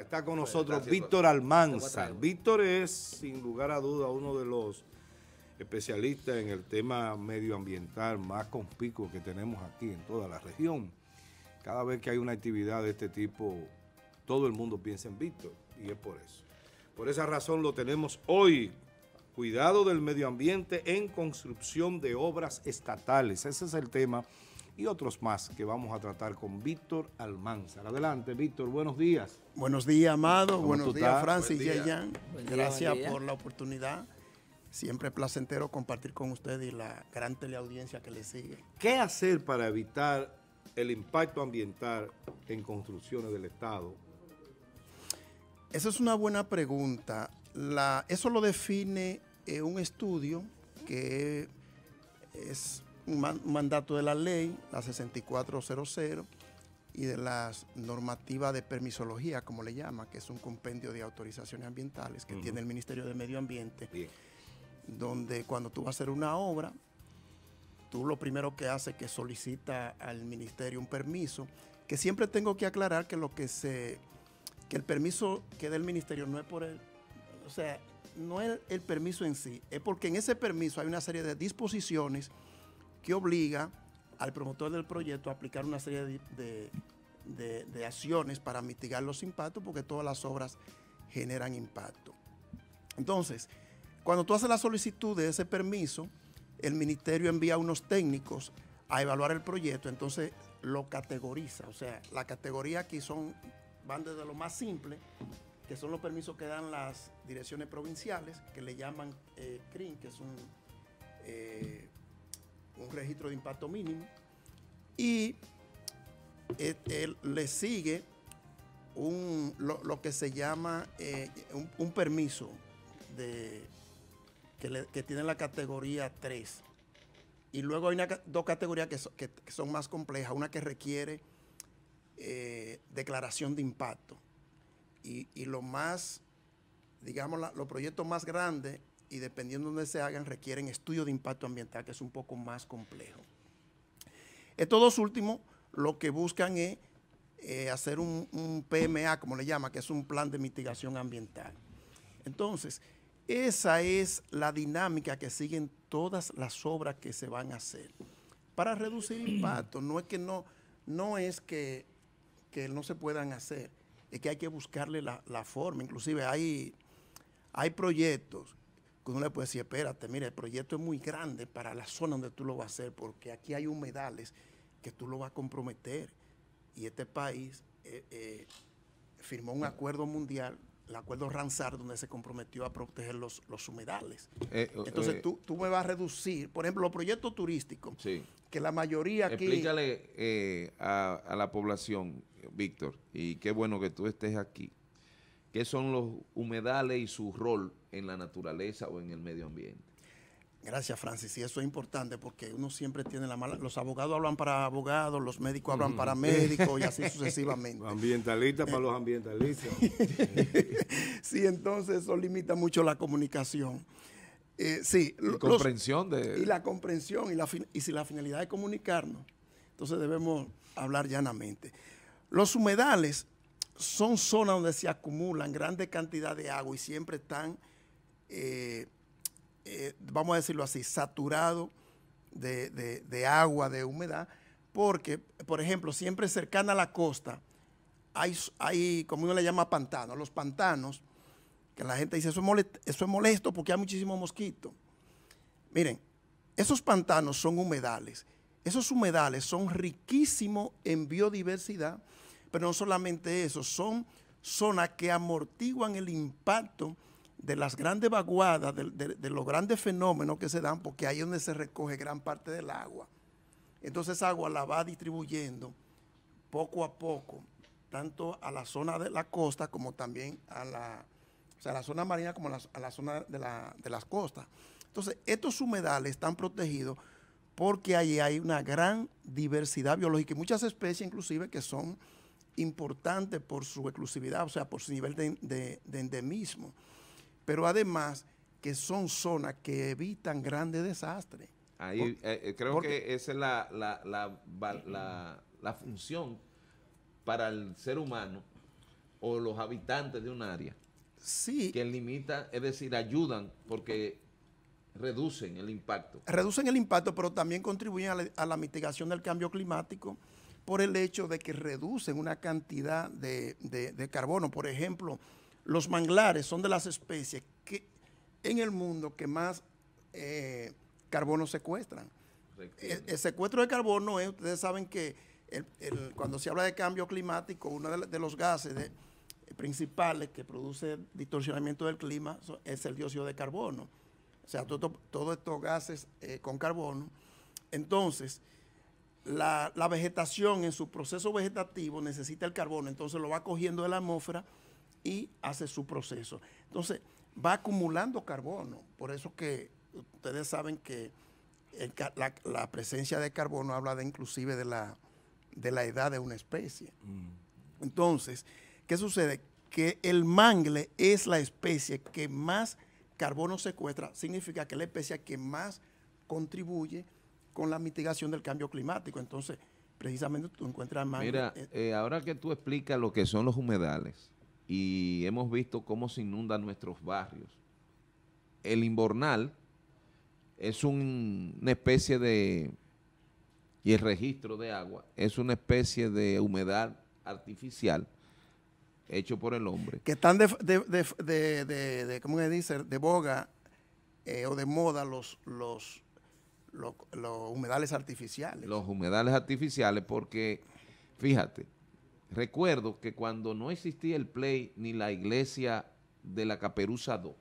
está con nosotros Víctor Almanza. Víctor es, sin lugar a duda, uno de los especialistas en el tema medioambiental más conspicuo que tenemos aquí en toda la región. Cada vez que hay una actividad de este tipo, todo el mundo piensa en Víctor, y es por eso. Por esa razón lo tenemos hoy. Cuidado del medio ambiente en construcción de obras estatales. Ese es el tema y otros más que vamos a tratar con Víctor Almanzar. Adelante, Víctor, buenos días. Buenos días, Amado. Buenos días, Francis y Gracias por la oportunidad. Siempre placentero compartir con usted y la gran teleaudiencia que le sigue. ¿Qué hacer para evitar el impacto ambiental en construcciones del Estado? Esa es una buena pregunta. eso lo define eh, un estudio que es un mandato de la ley, la 6400, y de las normativas de permisología, como le llama, que es un compendio de autorizaciones ambientales que tiene el Ministerio de Medio Ambiente, donde cuando tú vas a hacer una obra, tú lo primero que haces es que solicita al ministerio un permiso, que siempre tengo que aclarar que lo que se que el permiso que da el ministerio no es por el, o sea, no es el permiso en sí, es porque en ese permiso hay una serie de disposiciones que obliga al promotor del proyecto a aplicar una serie de, acciones para mitigar los impactos, porque todas las obras generan impacto. Entonces, cuando tú haces la solicitud de ese permiso, el ministerio envía unos técnicos a evaluar el proyecto, entonces lo categoriza. O sea, la categoría aquí son, van desde lo más simple, que son los permisos que dan las direcciones provinciales, que le llaman eh, CRIN, que es un eh, un registro de impacto mínimo, y eh, le sigue lo, que se llama eh, un, permiso de, que, tiene la categoría 3. Y luego hay dos categorías que, son más complejas, una que requiere eh, declaración de impacto. Y, lo más, digamos, los proyectos más grandes y dependiendo de dónde se hagan, requieren estudio de impacto ambiental, que es un poco más complejo. Estos dos últimos lo que buscan es eh, hacer un, un, PMA, como le llama, que es un plan de mitigación ambiental. Entonces, esa es la dinámica que siguen todas las obras que se van a hacer. Para reducir impacto, no es que no, no es que, no se puedan hacer, es que hay que buscarle la, la forma. Inclusive hay, hay proyectos uno le puede decir, espérate, mira, el proyecto es muy grande para la zona donde tú lo vas a hacer, porque aquí hay humedales que tú lo vas a comprometer. Y este país eh, eh, firmó un acuerdo mundial, el acuerdo Ranzar, donde se comprometió a proteger los, los humedales. Eh, Entonces tú, tú, me vas a reducir, por ejemplo, los proyectos turísticos, que la mayoría aquí... Explícale a la población, Víctor, y qué bueno que tú estés aquí ¿Qué son los humedales y su rol en la naturaleza o en el medio ambiente? Gracias, Francis. Y eso es importante porque uno siempre tiene la mala. Los abogados hablan para abogados, los médicos hablan para médicos y así sucesivamente. ambientalistas para los eh, ambientalistas. sí, entonces eso limita mucho la comunicación. Eh, sí, y comprensión de. Y la comprensión y, la y si la finalidad es comunicarnos, entonces debemos hablar llanamente. Los humedales son zonas donde se acumulan grandes cantidades de agua y siempre están, eh, eh, vamos a decirlo así, saturados de, agua, de humedad, porque, por ejemplo, siempre cercana a la costa hay, como uno le llama pantanos, los pantanos, que la gente dice, eso es, molesto, eso es molesto porque hay muchísimos mosquitos. Miren, esos pantanos son humedales. Esos humedales son riquísimos en biodiversidad pero no solamente eso, son zonas que amortiguan el impacto de las grandes vaguadas, de, los grandes fenómenos que se dan, porque ahí es donde se recoge gran parte del agua. Entonces esa agua la va distribuyendo poco a poco, tanto a la zona de la costa como también a la, la zona marina como a la, zona de, de las costas. Entonces, estos humedales están protegidos porque allí hay una gran diversidad biológica y muchas especies inclusive que son importante por su exclusividad, o sea, por su nivel de, endemismo, pero además que son zonas que evitan grandes desastres. Ahí eh, eh, creo que esa es la, función para el ser humano o los habitantes de un área. Sí. Que limita, es decir, ayudan porque reducen el impacto. Reducen el impacto, pero también contribuyen a la, mitigación del cambio climático por el hecho de que reducen una cantidad de, carbono. Por ejemplo, los manglares son de las especies que en el mundo que más eh, carbono secuestran. E, el, secuestro de carbono, ustedes saben que cuando se habla de cambio climático, uno de, los gases principales que produce distorsionamiento del clima es el dióxido de carbono. O sea, todos estos gases eh, con carbono. Entonces, la, vegetación en su proceso vegetativo necesita el carbono, entonces lo va cogiendo de la atmósfera y hace su proceso. Entonces va acumulando carbono, por eso que ustedes saben que la, presencia de carbono habla de, inclusive de la, edad de una especie. Mm. Entonces, ¿qué sucede? Que el mangle es la especie que más carbono secuestra, significa que es la especie que más contribuye con la mitigación del cambio climático. Entonces, precisamente tú encuentras más... Mira, eh, eh, ahora que tú explicas lo que son los humedales y hemos visto cómo se inundan nuestros barrios, el inbornal es una especie de... y el registro de agua es una especie de humedad artificial hecho por el hombre. Que están de, de, ¿cómo se dice?, de boga eh, o de moda los, los los humedales artificiales. Los humedales artificiales porque, fíjate, recuerdo que cuando no existía el play ni la iglesia de la Caperuza 2,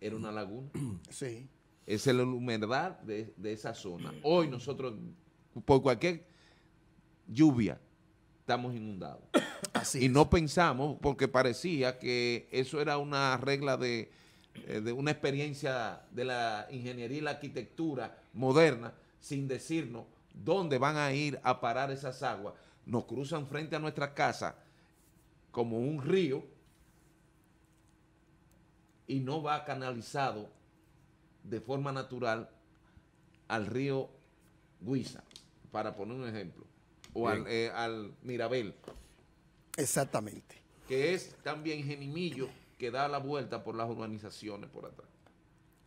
era una laguna. Sí. Es la humedad de, de esa zona. Hoy nosotros, por cualquier lluvia, estamos inundados. Así y no pensamos, porque parecía que eso era una regla de, eh, de una experiencia de la ingeniería y la arquitectura moderna sin decirnos dónde van a ir a parar esas aguas. Nos cruzan frente a nuestra casa como un río y no va canalizado de forma natural al río Guisa, para poner un ejemplo, o al, eh, al Mirabel. Exactamente. Que es también Genimillo que da la vuelta por las urbanizaciones por atrás.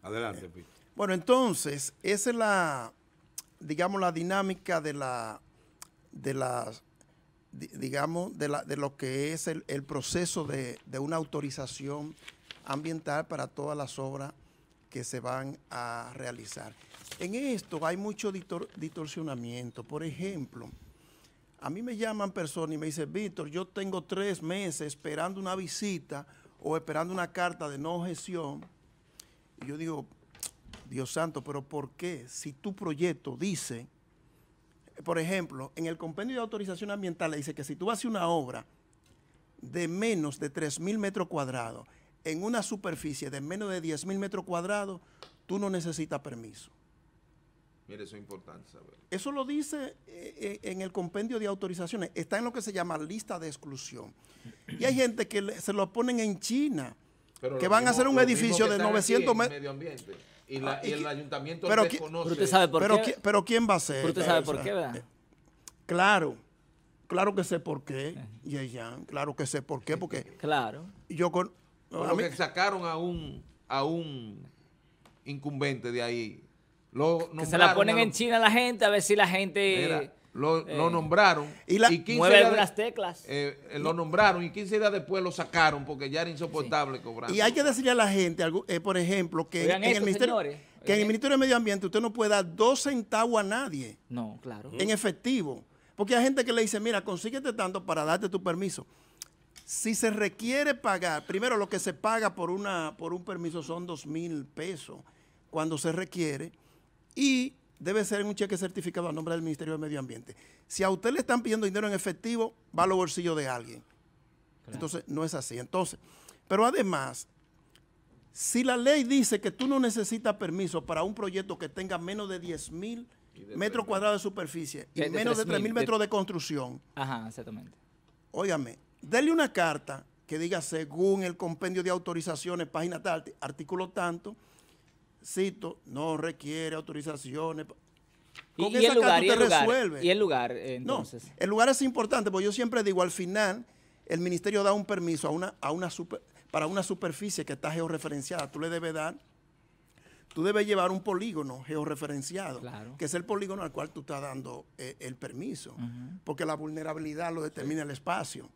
Adelante, Víctor. Bueno, entonces, esa es la, digamos, la dinámica de la, de las digamos, de, lo que es el, proceso de, una autorización ambiental para todas las obras que se van a realizar. En esto hay mucho distorsionamiento. Por ejemplo, a mí me llaman personas y me dicen, Víctor, yo tengo tres meses esperando una visita o esperando una carta de no objeción. yo digo, Dios santo, pero ¿por qué? Si tu proyecto dice, por ejemplo, en el compendio de autorización ambiental le dice que si tú haces una obra de menos de 3.000 metros cuadrados en una superficie de menos de 10.000 metros cuadrados, tú no necesitas permiso eso importante saber. Eso lo dice eh, eh, en el compendio de autorizaciones. Está en lo que se llama lista de exclusión. Y hay gente que se lo ponen en China, que van a hacer un edificio de 900 metros. Ah, y, el ayuntamiento pero, Pero ¿quién va a ser? Eh, claro. Claro que sé por qué, Claro que sé por qué, porque... Claro. Yo con... Porque sacaron a un, a un incumbente de ahí que se la ponen en China a la gente a ver si la gente... lo, nombraron y, teclas. lo nombraron y 15 días después lo sacaron porque ya era insoportable cobrar. Y hay que decirle a la gente, eh, por ejemplo, que en, el ministerio, que en el Ministerio de Medio Ambiente usted no puede dar dos centavos a nadie. No, claro. En efectivo. Porque hay gente que le dice, mira, consíguete tanto para darte tu permiso. Si se requiere pagar, primero lo que se paga por, una, por un permiso son dos mil pesos. Cuando se requiere, y debe ser un cheque certificado a nombre del Ministerio de Medio Ambiente. Si a usted le están pidiendo dinero en efectivo, va a los bolsillos de alguien. Entonces, no es así. Entonces, pero además, si la ley dice que tú no necesitas permiso para un proyecto que tenga menos de 10 mil metros cuadrados de superficie y menos de 3 mil metros de, construcción. Ajá, exactamente. Óigame, dele una carta que diga según el compendio de autorizaciones, página tal, artículo tanto, cito, no requiere autorizaciones. ¿Y, el lugar, el el lugar, entonces. No, el lugar es importante, porque yo siempre digo, al final, el ministerio da un permiso a una, a una para una superficie que está georreferenciada. Tú le debes dar, tú debes llevar un polígono georreferenciado, que es el polígono al cual tú estás dando eh, el permiso, porque la vulnerabilidad lo determina el espacio.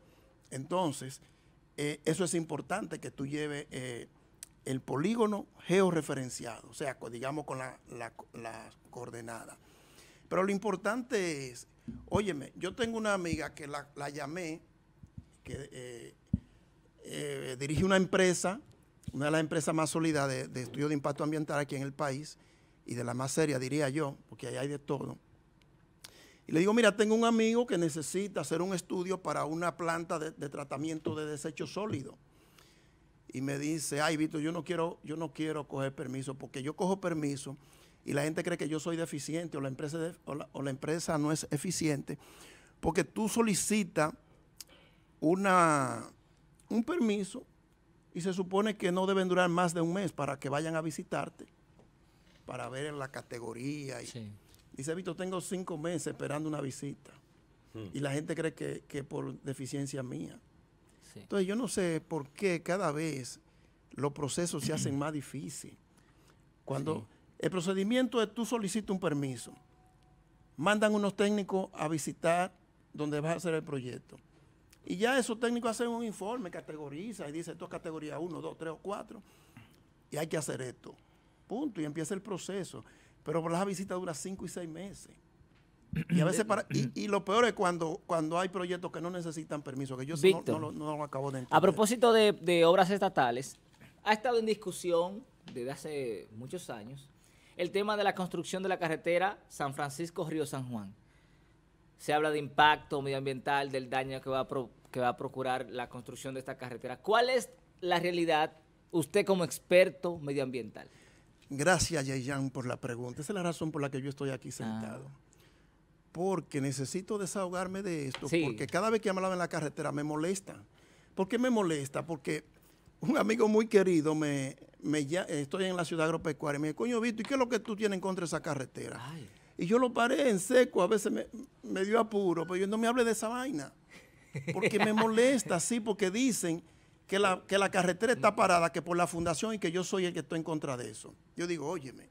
Entonces, eh, eso es importante que tú lleves eh, el polígono georreferenciado, o sea, digamos con la, coordenada. Pero lo importante es, óyeme, yo tengo una amiga que la, llamé, que eh, eh, dirige una empresa, una de las empresas más sólidas de, estudio de impacto ambiental aquí en el país, y de la más seria, diría yo, porque ahí hay de todo. Y le digo, mira, tengo un amigo que necesita hacer un estudio para una planta de, tratamiento de desecho sólido y me dice, ay Vito, yo no quiero, yo no quiero coger permiso, porque yo cojo permiso y la gente cree que yo soy deficiente o la empresa, o, la, empresa no es eficiente, porque tú solicitas un permiso y se supone que no deben durar más de un mes para que vayan a visitarte, para ver la categoría. Y, Dice, Vito, tengo cinco meses esperando una visita. Hmm. Y la gente cree que, que por deficiencia mía. Entonces yo no sé por qué cada vez los procesos se hacen más difíciles. Cuando el procedimiento es tú solicitas un permiso, mandan unos técnicos a visitar donde vas a hacer el proyecto. Y ya esos técnicos hacen un informe, categoriza y dice, esto es categoría 1, 2, 3 o 4, y hay que hacer esto. Punto, y empieza el proceso. Pero las visita dura 5 y 6 meses. Y a veces para, y, lo peor es cuando, cuando hay proyectos que no necesitan permiso, que yo no, lo acabo de entender. A propósito de, obras estatales, ha estado en discusión desde hace muchos años el tema de la construcción de la carretera San Francisco-Río San Juan. Se habla de impacto medioambiental, del daño que va, a que va a procurar la construcción de esta carretera. ¿Cuál es la realidad, usted como experto medioambiental? Gracias, Yeyan, por la pregunta. Esa es la razón por la que yo estoy aquí ah. sentado porque necesito desahogarme de esto, porque cada vez que hablaba en la carretera me molesta. ¿Por qué me molesta? Porque un amigo muy querido me, me estoy en la ciudad agropecuaria, me dice, coño Vito, ¿y qué es lo que tú tienes en contra de esa carretera? Y yo lo paré en seco, a veces me, dio apuro, pero yo no me hable de esa vaina, porque me molesta, sí, porque dicen que la, que la carretera está parada, que por la fundación y que yo soy el que estoy en contra de eso. Yo digo, óyeme,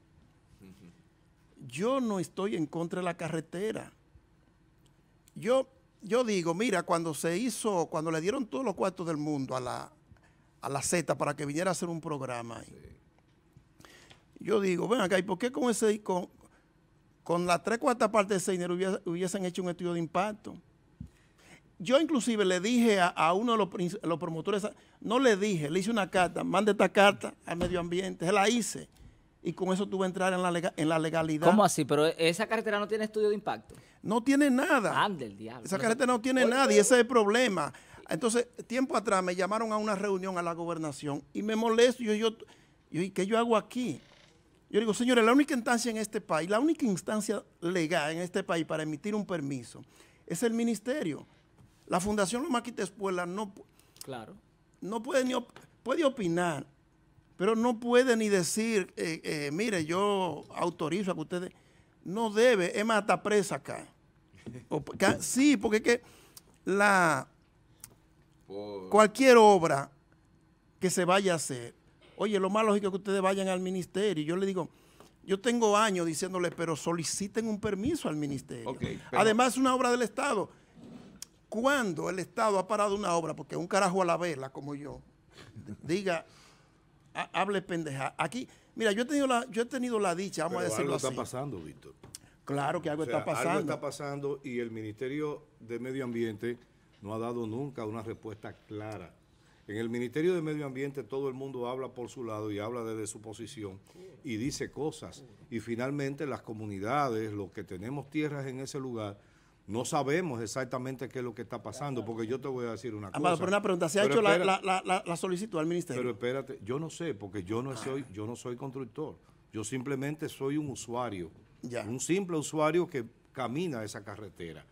yo no estoy en contra de la carretera. Yo, yo digo, mira, cuando se hizo, cuando le dieron todos los cuartos del mundo a la, a Z para que viniera a hacer un programa, yo digo, ven acá, ¿y por qué con ese, con, con la tres cuartas partes de ese hubiesen hecho un estudio de impacto? Yo inclusive le dije a, uno de los, los, promotores, no le dije, le hice una carta, mande esta carta al medio ambiente, se la hice y con eso tú vas a entrar en la, legalidad. ¿Cómo así? Pero e, esa carretera no tiene estudio de impacto. No tiene nada. Ande el diablo. Esa carretera no tiene nada y ese es el problema. Entonces, tiempo atrás me llamaron a una reunión a la gobernación y me molesto. Yo, yo, ¿Qué yo hago aquí? Yo digo, señores, la única instancia en este país, la única instancia legal en este país para emitir un permiso es el ministerio. La Fundación Lomaquita Espuela no, claro. no puede, ni puede opinar, pero no puede ni decir, eh, eh, mire, yo autorizo a que ustedes... No debe, es más, presa acá. sí, porque es que la... Cualquier obra que se vaya a hacer, oye, lo más lógico es que ustedes vayan al ministerio. Yo le digo, yo tengo años diciéndole, pero soliciten un permiso al ministerio. Además, es una obra del Estado. Cuando el Estado ha parado una obra, porque un carajo a la vela como yo, diga, hable pendeja. Aquí, mira, yo he tenido la, yo he tenido la dicha, vamos a decirlo algo está pasando, Víctor. Claro que algo está pasando. Algo está pasando y el Ministerio de Medio Ambiente no ha dado nunca una respuesta clara. En el Ministerio de Medio Ambiente todo el mundo habla por su lado y habla desde su posición y dice cosas. Y finalmente las comunidades, los que tenemos tierras en ese lugar, no sabemos exactamente qué es lo que está pasando, porque yo te voy a decir una Amado, ah, cosa. Pero una pregunta, ¿se ha hecho la, solicitud al ministerio? Pero espérate, yo no sé, porque yo no ah. soy, yo no soy constructor. Yo simplemente soy un usuario, un simple usuario que camina esa carretera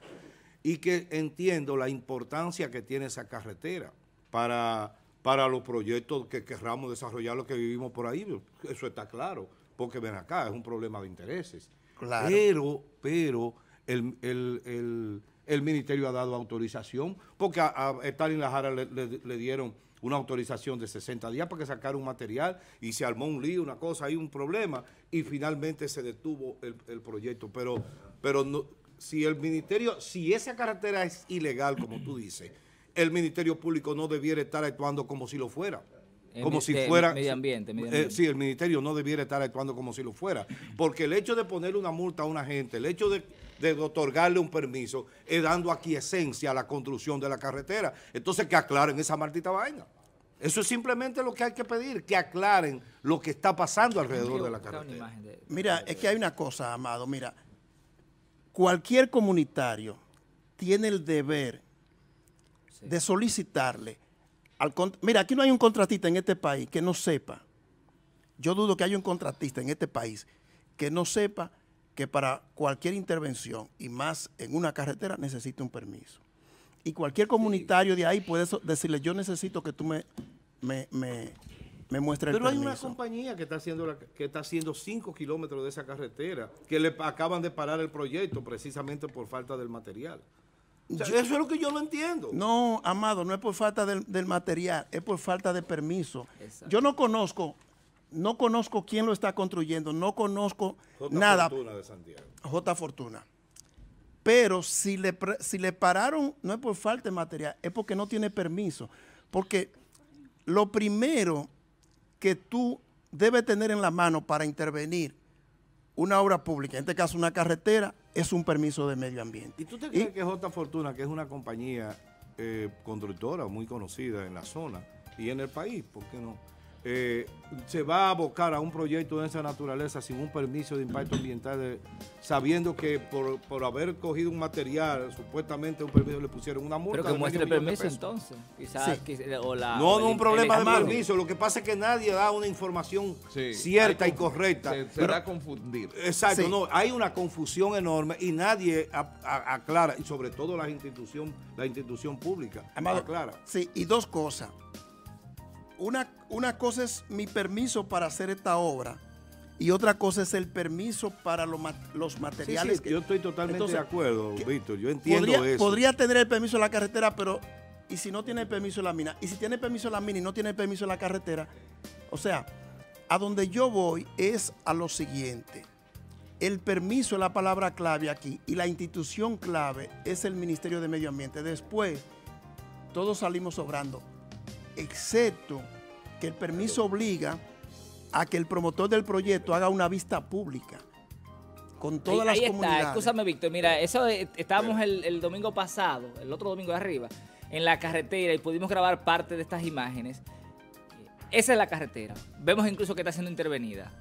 y que entiendo la importancia que tiene esa carretera para, para los proyectos que querramos desarrollar, los que vivimos por ahí. Eso está claro, porque ven acá, es un problema de intereses. Claro. Pero, pero el, ministerio ha dado autorización, porque a, a Stalin Lajara le, le, dieron una autorización de 60 días para que un material y se armó un lío, una cosa, hay un problema, y finalmente se detuvo el, proyecto. Pero, pero si el ministerio, si esa carretera es ilegal, como tú dices, el Ministerio Público no debiera estar actuando como si lo fuera. Eh, como si eh, fuera... Medio eh, ambiente, sí, el ministerio no debiera estar actuando como si lo fuera. Porque el hecho de poner una multa a una gente, el hecho de de otorgarle un permiso es dando aquiescencia a la construcción de la carretera. Entonces que aclaren esa maldita vaina. Eso es simplemente lo que hay que pedir, que aclaren lo que está pasando alrededor de la carretera. Mira, es que hay una cosa, Amado, mira, cualquier comunitario tiene el deber de solicitarle, al, mira, aquí no hay un contratista en este país que no sepa, yo dudo que haya un contratista en este país que no sepa que para cualquier intervención y más en una carretera necesita un permiso. Y cualquier comunitario de ahí puede decirle, yo necesito que tú me, me, me, muestres el permiso. Pero hay una compañía que está haciendo la, que está haciendo 5 kilómetros de esa carretera, que le acaban de parar el proyecto precisamente por falta del material. eso es lo que yo no entiendo. No, Amado, no es por falta del, material, es por falta de permiso. Yo no conozco no conozco quién lo está construyendo, no conozco nada. Fortuna de Santiago. J. Fortuna. Pero si le, si le pararon, no es por falta de material, es porque no tiene permiso. Porque lo primero que tú debes tener en la mano para intervenir una obra pública, en este caso una carretera, es un permiso de medio ambiente. ¿Y tú te crees que J. Fortuna, que es una compañía eh, constructora muy conocida en la zona y en el país, por qué no? Eh, se va a abocar a un proyecto de esa naturaleza sin un permiso de impacto ambiental, eh, sabiendo que por, haber cogido un material, supuestamente un permiso le pusieron una multa. Pero que muestre el permiso entonces. Quizás, no, no un problema de permiso. Lo que pasa es que nadie da una información cierta y correcta. Se, va a confundir. Exacto, no, hay una confusión enorme y nadie aclara, y sobre todo la institución, la institución pública. Amado, aclara. Sí, y dos cosas. Una una cosa es mi permiso para hacer esta obra y otra cosa es el permiso para los materiales. que, yo estoy totalmente de acuerdo, Víctor, yo entiendo podría, eso. Podría tener el permiso de la carretera, pero ¿y si no tiene el permiso de la mina? Y si tiene el permiso de la mina y no tiene el permiso de la carretera, o sea, a donde yo voy es a lo siguiente. El permiso es la palabra clave aquí y la institución clave es el Ministerio de Medio Ambiente. Después, todos salimos sobrando, excepto que el permiso obliga a que el promotor del proyecto haga una vista pública con todas las comunidades. Escúchame, Víctor, mira, eso eh, estábamos el, domingo pasado, el otro domingo de arriba, en la carretera y pudimos grabar parte de estas imágenes. Esa es la carretera. Vemos incluso que está siendo intervenida.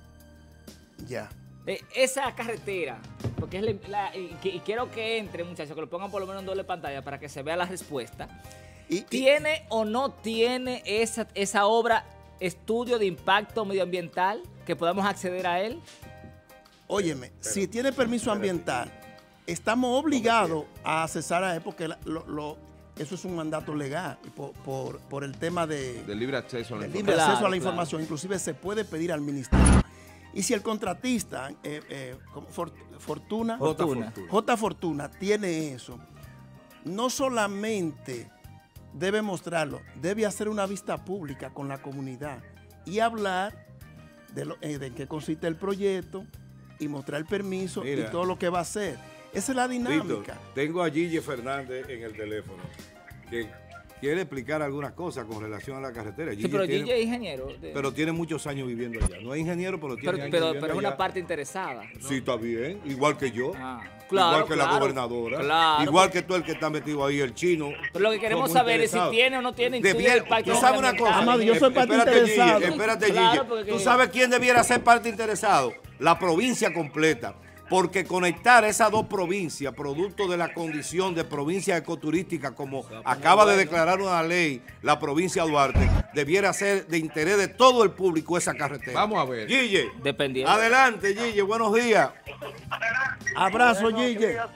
Ya. Eh, esa carretera, porque es la, y, quiero que entre, muchachos, que lo pongan por lo menos en doble pantalla para que se vea la respuesta. ¿Tiene o no tiene esa, esa obra estudio de impacto medioambiental que podamos acceder a él? Óyeme, si tiene permiso ambiental, estamos obligados a cesar a él porque eso es un mandato legal por, el tema de, libre acceso a la, información. a la información. Inclusive se puede pedir al ministerio. Y si el contratista, eh, eh, Fortuna. J. Fortuna tiene eso, no solamente debe mostrarlo, debe hacer una vista pública con la comunidad y hablar de, lo, eh, en qué consiste el proyecto y mostrar el permiso y todo lo que va a hacer. Esa es la dinámica. tengo a Gigi Fernández en el teléfono, que quiere explicar algunas cosas con relación a la carretera. sí, pero tiene, Gigi es ingeniero. Pero tiene muchos años viviendo allá. No es ingeniero, pero tiene pero, es una parte interesada. Sí, está bien, igual que yo. Ah igual que la gobernadora, igual que todo el que está metido ahí, el chino. lo que queremos saber es si tiene o no tiene interés, Tú sabes una cosa, yo soy parte espérate, interesado. espérate, Gille. Tú sabes quién debiera ser parte interesado, la provincia completa porque conectar esas dos provincias, producto de la condición de provincia ecoturística, como acaba de declarar una ley la provincia de Duarte, debiera ser de interés de todo el público esa carretera. Vamos a ver. Gille, Dependiendo. adelante Gille, buenos días. Abrazo buenos Gille. Días,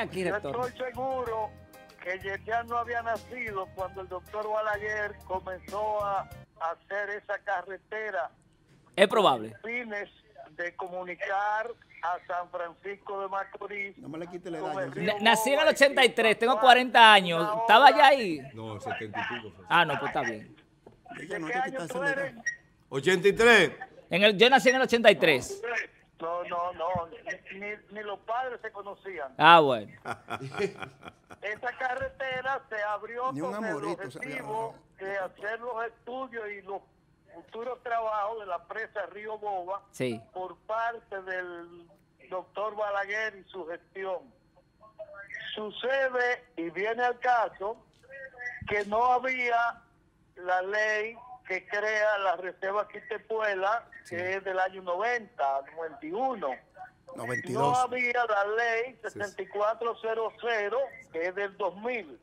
aquí, Yo estoy seguro que no había nacido cuando el doctor Wallayer comenzó a hacer esa carretera. Es probable de comunicar a San Francisco de Macorís. No me le quite la edad. Nací en el 83, tengo 40 años. ¿Estaba ya ahí? No, 75. Ah, no, pues está bien. Ella no año tú eres? 83. En el, yo nací en el 83. No, no, no. Ni, ni los padres se conocían. Ah, bueno. Esa carretera se abrió con el objetivo de hacer los estudios y los futuro trabajo de la presa Río Boba por parte del doctor Balaguer y su gestión. Sucede, y viene al caso, que no había la ley que crea la Reserva Quitepuela, que es del año 90, 91. No había la ley 6400, que es del 2000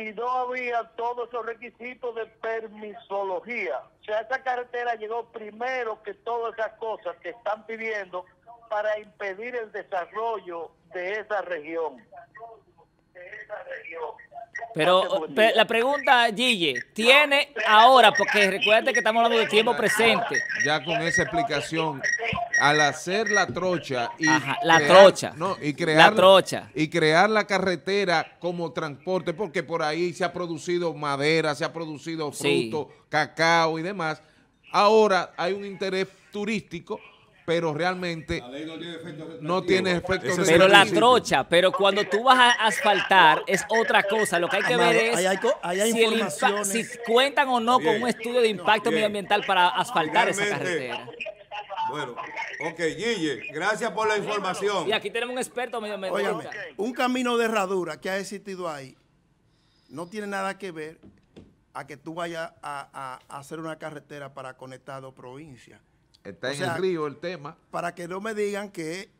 y no había todos los requisitos de permisología. O sea, esa carretera llegó primero que todas esas cosas que están pidiendo para impedir el desarrollo de esa región. De esa región. Pero la pregunta, Gille, tiene ahora, porque recuerde que estamos hablando de tiempo presente. Ya con esa explicación, al hacer la trocha y la crear, trocha. y crear la carretera como transporte, porque por ahí se ha producido madera, se ha producido fruto, cacao y demás. Ahora hay un interés turístico pero realmente no tiene efecto no Pero la trocha, pero cuando tú vas a asfaltar es otra cosa. Lo que hay que ver es si, cuentan o no con un estudio de impacto medioambiental para asfaltar esa carretera. Bueno, ok, Gille, gracias por la información. Y aquí tenemos un experto medioambiental. un camino de herradura que ha existido ahí no tiene nada que ver a que tú vayas a hacer una carretera para conectar dos provincias Está en el río el tema. Para que no me digan que,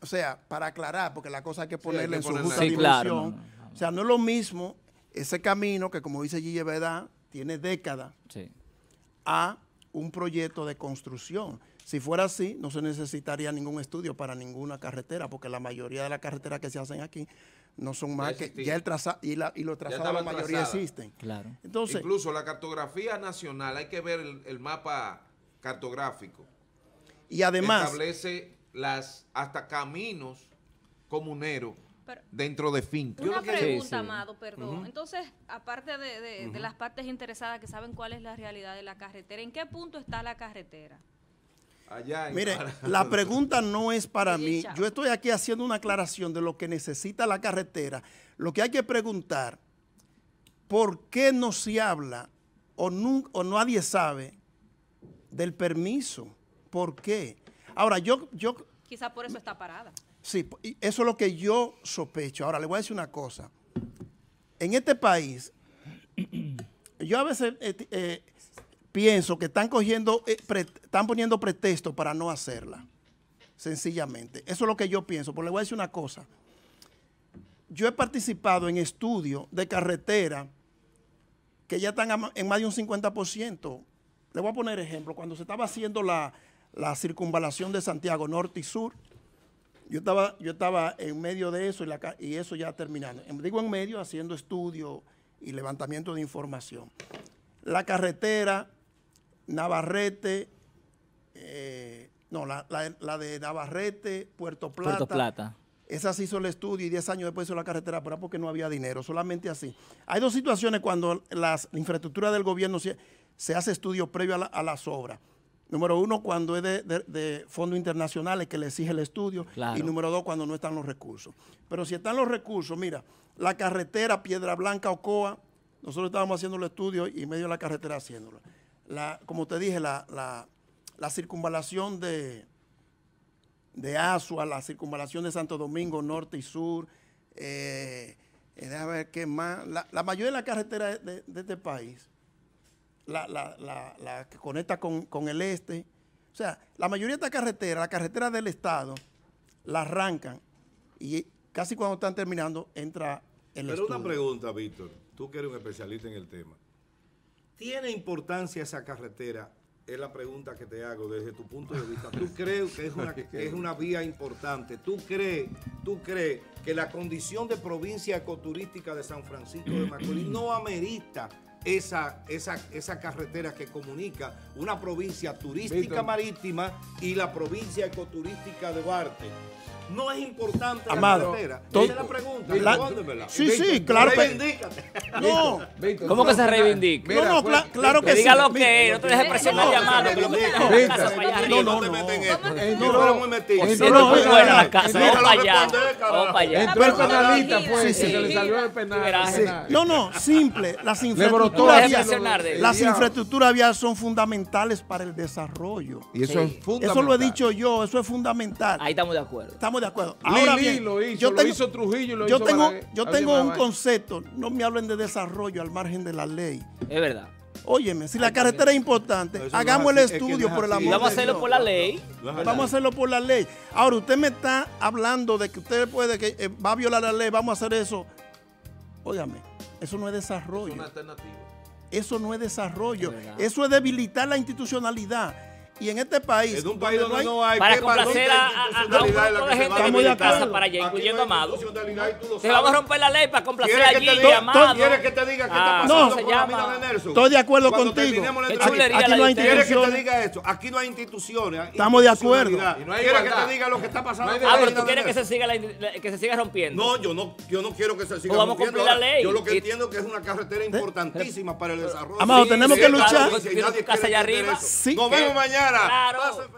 o sea, para aclarar, porque la cosa hay que ponerle en su justa O sea, no es lo mismo ese camino que, como dice Gille Vedad, tiene décadas a un proyecto de construcción. Si fuera así, no se necesitaría ningún estudio para ninguna carretera, porque la mayoría de las carreteras que se hacen aquí no son más que ya el trazado, y, y los trazados la mayoría existen. Claro. Entonces, Incluso la cartografía nacional, hay que ver el mapa cartográfico. Y además... Establece las, hasta caminos comuneros dentro de finca. Una pregunta, Amado, perdón. Entonces, aparte de, las partes interesadas que saben cuál es la realidad de la carretera, ¿en qué punto está la carretera? Allá Mire, la pregunta no es para mí. Yo estoy aquí haciendo una aclaración de lo que necesita la carretera. Lo que hay que preguntar, ¿por qué no se habla o, o nadie sabe del permiso. ¿Por qué? Ahora, yo... yo Quizá por eso está parada. Sí, eso es lo que yo sospecho. Ahora, le voy a decir una cosa. En este país, yo a veces eh, eh, pienso que están cogiendo, eh, están poniendo pretexto para no hacerla, sencillamente. Eso es lo que yo pienso, por le voy a decir una cosa. Yo he participado en estudios de carretera que ya están en más de un 50% le voy a poner ejemplo. Cuando se estaba haciendo la, circunvalación de Santiago Norte y Sur, yo estaba, yo estaba en medio de eso y, eso ya terminando. digo en medio haciendo estudio y levantamiento de información. La carretera Navarrete, eh, no, la, de Navarrete, Puerto Plata. Puerto Plata. Esa se hizo el estudio y 10 años después hizo la carretera, pero porque no había dinero, solamente así. Hay dos situaciones cuando las, la infraestructura del gobierno se hace estudio previo a, la, a las obras. Número uno, cuando es de, de, de fondos internacionales que le exige el estudio. Y número dos, cuando no están los recursos. Pero si están los recursos, mira, la carretera Piedra Blanca Ocoa, nosotros estábamos haciendo el estudio y medio de la carretera haciéndolo. La, como te dije, la, la, la circunvalación de, de Asua, la circunvalación de Santo Domingo Norte y Sur, eh, eh ver qué más. La, mayoría de la carretera de, de este país la, que conecta con, el este. O sea, la mayoría de estas carreteras, las carreteras del Estado, la arrancan y casi cuando están terminando entra el Pero una pregunta, Víctor, tú que eres un especialista en el tema. ¿Tiene importancia esa carretera? Es la pregunta que te hago desde tu punto de vista. ¿Tú crees que es una, vía importante? ¿Tú crees, ¿Tú crees que la condición de provincia ecoturística de San Francisco de Macorís no amerita esa, esa carretera que comunica una provincia turística marítima y la provincia ecoturística de Duarte no es importante Amado, la carretera. Esa la pregunta. La, sí, Víctor, sí, claro reivindícate. No. Víctor, ¿Cómo que se reivindica? no, no, claro que, sí. Diga lo que es, no te dejes presionar el llamado. No, no, no. No te meten esto. No, no, muy metido. No, no, buena la casa. Vamos para allá. Vamos para allá. Entró el penalista, pues. Se le salió el penal. No, no, simple. Las infraestructuras Las infraestructuras viales son fundamentales para el desarrollo. Y eso es fundamental. Eso lo he dicho yo, eso es fundamental. Ahí estamos de acuerdo. Estamos de acuerdo. Ahora lo hizo, yo tengo, lo hizo Trujillo, yo tengo, un concepto, no me hablen de desarrollo al margen de la ley. Es verdad. Óyeme, si la carretera es importante, hagamos el estudio por el vamos a hacerlo por la ley. Vamos a hacerlo por la ley. Ahora, usted me está hablando de que usted puede, que va a violar la ley, vamos a hacer eso. Óigame, eso no es desarrollo. Es Eso no es desarrollo. eso es debilitar la institucionalidad. Y en este país. En un país donde no hay. para complacer a, a, un grupo de gente que viene casa para allá, incluyendo Amado. Se vamos a romper la ley para complacer allí y Amado. ¿Quieres que te diga qué está ah. pasando con la mina de Nelson? Estoy de acuerdo contigo. Aquí no hay ¿Quieres que te diga esto? Aquí no hay instituciones. Estamos de acuerdo. ¿Quieres que te diga lo que está pasando? Ah, pero tú quieres que se siga que se siga rompiendo. No, yo no quiero que se siga rompiendo. Vamos a cumplir la ley. Yo lo que entiendo es que es una carretera ¿Eh? importantísima para el desarrollo. Amado, tenemos que luchar. Nos vemos mañana. Claro.